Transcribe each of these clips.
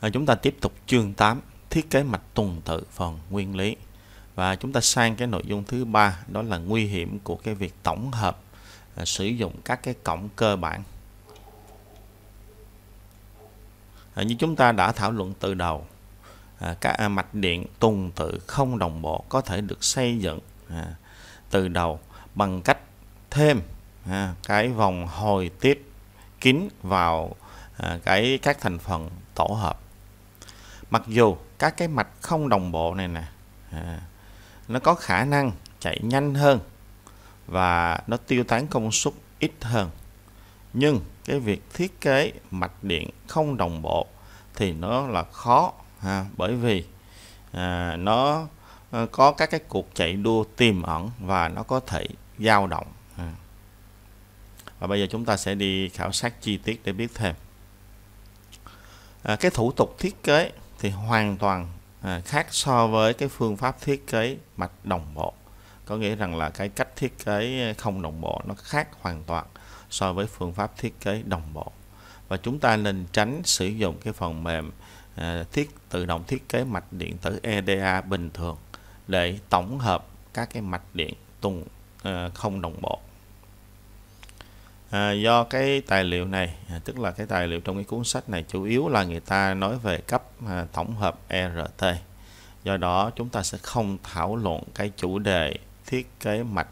à, chúng ta tiếp tục chương 8 thiết kế mạch tuần tự phần nguyên lý và chúng ta sang cái nội dung thứ ba đó là nguy hiểm của cái việc tổng hợp à, sử dụng các cái cổng cơ bản à, như chúng ta đã thảo luận từ đầu à, các à, mạch điện tuần tự không đồng bộ có thể được xây dựng à, từ đầu bằng cách thêm à, cái vòng hồi tiếp kín vào à, cái các thành phần tổ hợp mặc dù các cái mạch không đồng bộ này nè à, nó có khả năng chạy nhanh hơn và nó tiêu tán công suất ít hơn nhưng cái việc thiết kế mạch điện không đồng bộ thì nó là khó ha, bởi vì à, nó à, có các cái cuộc chạy đua tiềm ẩn và nó có thể dao động à. và bây giờ chúng ta sẽ đi khảo sát chi tiết để biết thêm à, cái thủ tục thiết kế thì hoàn toàn à, khác so với cái phương pháp thiết kế mạch đồng bộ có nghĩa rằng là cái cách thiết kế không đồng bộ nó khác hoàn toàn so với phương pháp thiết kế đồng bộ và chúng ta nên tránh sử dụng cái phần mềm à, thiết tự động thiết kế mạch điện tử EDA bình thường để tổng hợp các cái mạch điện tùng à, không đồng bộ à, do cái tài liệu này à, tức là cái tài liệu trong cái cuốn sách này chủ yếu là người ta nói về cấp à, tổng hợp ERT do đó chúng ta sẽ không thảo luận cái chủ đề thiết kế mạch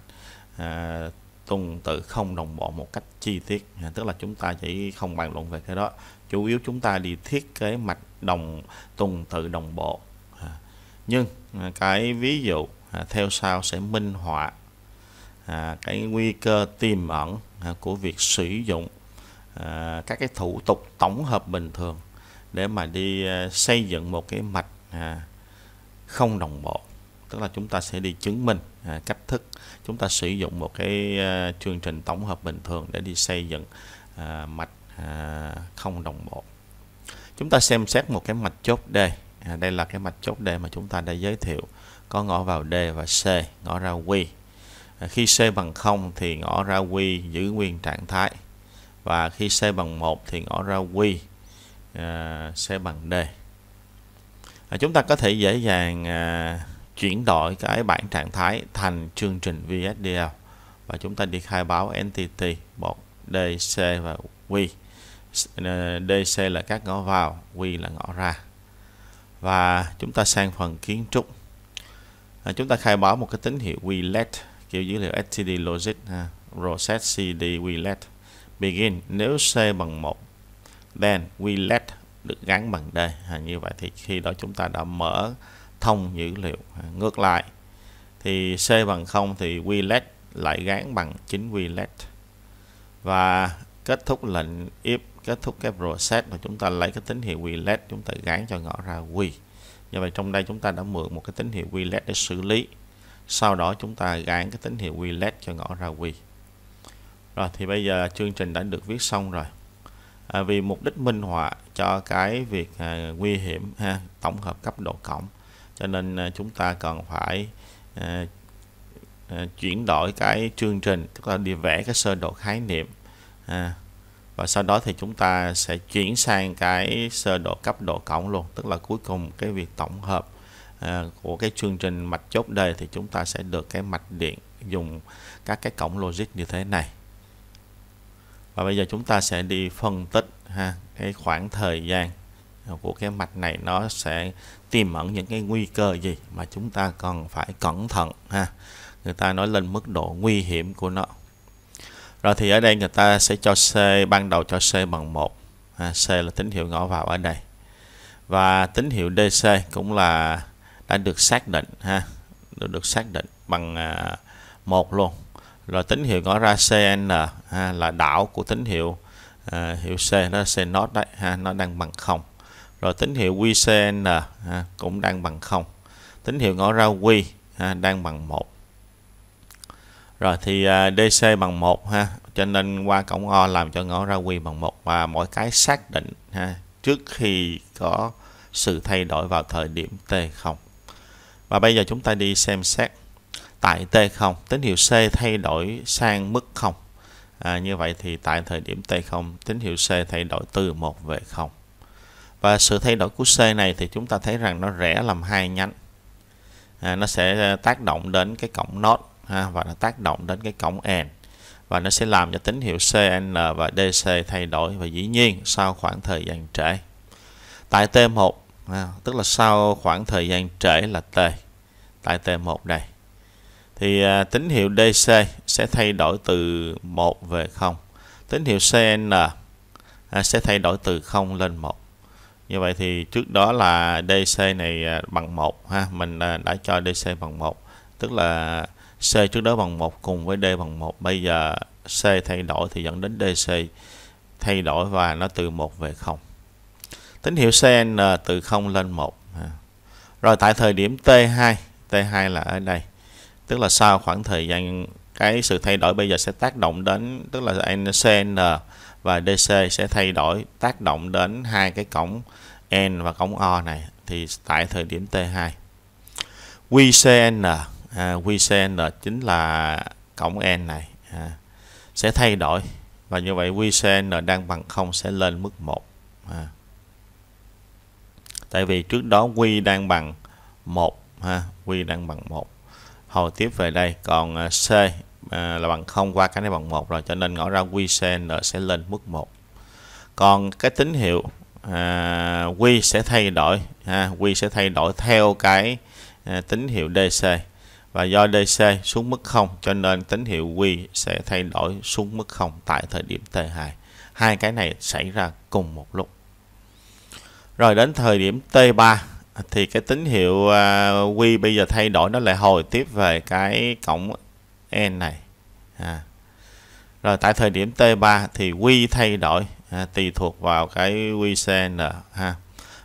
à, tuần tự không đồng bộ một cách chi tiết à, tức là chúng ta chỉ không bàn luận về cái đó chủ yếu chúng ta đi thiết kế mạch đồng tuần tự đồng bộ à, nhưng à, cái ví dụ à, theo sau sẽ minh họa à, cái nguy cơ tiềm ẩn à, của việc sử dụng à, các cái thủ tục tổng hợp bình thường để mà đi à, xây dựng một cái mạch à, không đồng bộ tức là chúng ta sẽ đi chứng minh à, cách thức chúng ta sử dụng một cái à, chương trình tổng hợp bình thường để đi xây dựng à, mạch à, không đồng bộ chúng ta xem xét một cái mạch chốt D à, đây là cái mạch chốt D mà chúng ta đã giới thiệu có ngõ vào D và C ngõ ra Q khi C bằng 0 thì ngõ ra Q giữ nguyên trạng thái và khi C bằng 1 thì ngõ ra Q à, C bằng D à, chúng ta có thể dễ dàng à, chuyển đổi cái bản trạng thái thành chương trình VSDL và chúng ta đi khai báo entity bột DC và Q à, DC là các ngõ vào Q là ngõ ra và chúng ta sang phần kiến trúc chúng ta khai báo một cái tín hiệu Q LED kiểu dữ liệu std logic ha rồi cd we let begin nếu c bằng 1 then we let được gắn bằng d ha, như vậy thì khi đó chúng ta đã mở thông dữ liệu ha. ngược lại thì c bằng 0 thì we let lại gắn bằng chính we let và kết thúc lệnh if kết thúc cái process và chúng ta lấy cái tín hiệu we let chúng ta gắn cho ngõ ra we như vậy trong đây chúng ta đã mượn một cái tín hiệu we let để xử lý sau đó chúng ta gán cái tín hiệu quy led cho ngõ ra quy rồi thì bây giờ chương trình đã được viết xong rồi à, vì mục đích minh họa cho cái việc à, nguy hiểm ha tổng hợp cấp độ cộng cho nên à, chúng ta cần phải à, à, chuyển đổi cái chương trình tức là đi vẽ cái sơ đồ khái niệm à, và sau đó thì chúng ta sẽ chuyển sang cái sơ đồ cấp độ cộng luôn tức là cuối cùng cái việc tổng hợp À, của cái chương trình mạch chốt đây thì chúng ta sẽ được cái mạch điện dùng các cái cổng logic như thế này và bây giờ chúng ta sẽ đi phân tích ha cái khoảng thời gian của cái mạch này nó sẽ tiềm ẩn những cái nguy cơ gì mà chúng ta cần phải cẩn thận ha người ta nói lên mức độ nguy hiểm của nó rồi thì ở đây người ta sẽ cho C ban đầu cho C bằng 1 ha, C là tín hiệu ngõ vào ở đây và tín hiệu DC cũng là đã được xác định ha được, được xác định bằng à, một luôn rồi tín hiệu ngõ ra CN ha, là đảo của tín hiệu à, hiệu C đó C nốt đấy ha nó đang bằng không rồi tín hiệu QCN ha, cũng đang bằng không tín hiệu ngõ ra Q ha, đang bằng một rồi thì à, DC bằng một ha cho nên qua cổng O làm cho ngõ ra Q bằng một và mỗi cái xác định ha trước khi có sự thay đổi vào thời điểm t không và bây giờ chúng ta đi xem xét tại T0, tín hiệu C thay đổi sang mức 0. À, như vậy thì tại thời điểm T0, tín hiệu C thay đổi từ 1 về 0. Và sự thay đổi của C này thì chúng ta thấy rằng nó rẽ làm hai nhánh. À, nó sẽ à, tác động đến cái cổng node ha, và nó tác động đến cái cổng N và nó sẽ làm cho tín hiệu CN và DC thay đổi và dĩ nhiên sau khoảng thời gian trễ. Tại T1 à, tức là sau khoảng thời gian trễ là t tại t1 đây thì à, tín hiệu DC sẽ thay đổi từ 1 về 0 tín hiệu CN à, sẽ thay đổi từ 0 lên 1 như vậy thì trước đó là DC này à, bằng 1 ha mình à, đã cho DC bằng 1 tức là C trước đó bằng 1 cùng với D bằng 1 bây giờ C thay đổi thì dẫn đến DC thay đổi và nó từ 1 về 0 tín hiệu CN ờ, từ 0 lên 1 à. rồi tại thời điểm T2 T2 là ở đây tức là sau khoảng thời gian cái sự thay đổi bây giờ sẽ tác động đến tức là CN và DC sẽ thay đổi tác động đến hai cái cổng N và cổng O này thì tại thời điểm T2 QCN à, QCN à, chính là cổng N này à, sẽ thay đổi và như vậy QCN đang bằng 0 sẽ lên mức 1 à tại vì trước đó quy đang bằng một ha quy đang bằng một hồi tiếp về đây còn à, c à, là bằng không qua cái này bằng một rồi cho nên ngõ ra quy c n sẽ lên mức 1 còn cái tín hiệu à, quy sẽ thay đổi ha quy sẽ thay đổi theo cái à, tín hiệu dc và do DC xuống mức 0 cho nên tín hiệu quy sẽ thay đổi xuống mức 0 tại thời điểm T2. Hai cái này xảy ra cùng một lúc rồi đến thời điểm T3 thì cái tín hiệu uh, à, Q bây giờ thay đổi nó lại hồi tiếp về cái cổng N này à. rồi tại thời điểm T3 thì Q thay đổi à, tùy thuộc vào cái QCN ha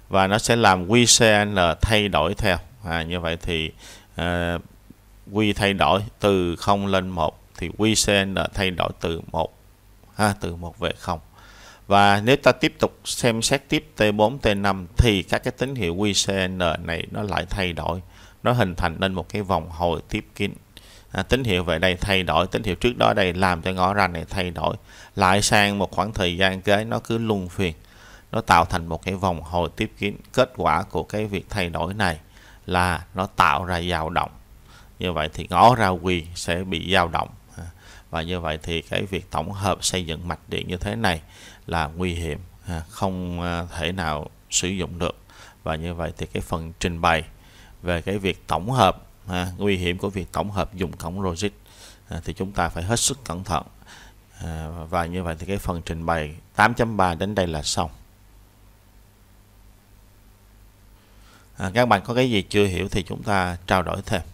và nó sẽ làm QCN thay đổi theo à, như vậy thì à, Q thay đổi từ 0 lên 1 thì QCN thay đổi từ 1 ha từ 1 về 0 và nếu ta tiếp tục xem xét tiếp T4, T5 thì các cái tín hiệu QCN này nó lại thay đổi. Nó hình thành nên một cái vòng hồi tiếp kín. À, tín hiệu về đây thay đổi, tín hiệu trước đó đây làm cho ngõ ra này thay đổi. Lại sang một khoảng thời gian kế nó cứ luân phiền. Nó tạo thành một cái vòng hồi tiếp kín. Kết quả của cái việc thay đổi này là nó tạo ra dao động. Như vậy thì ngõ ra quỳ sẽ bị dao động và như vậy thì cái việc tổng hợp xây dựng mạch điện như thế này là nguy hiểm à, không à, thể nào sử dụng được và như vậy thì cái phần trình bày về cái việc tổng hợp à, nguy hiểm của việc tổng hợp dùng cổng logic thì chúng ta phải hết sức cẩn thận và như vậy thì cái phần trình bày 8.3 đến đây là xong các bạn có cái gì chưa hiểu thì chúng ta trao đổi thêm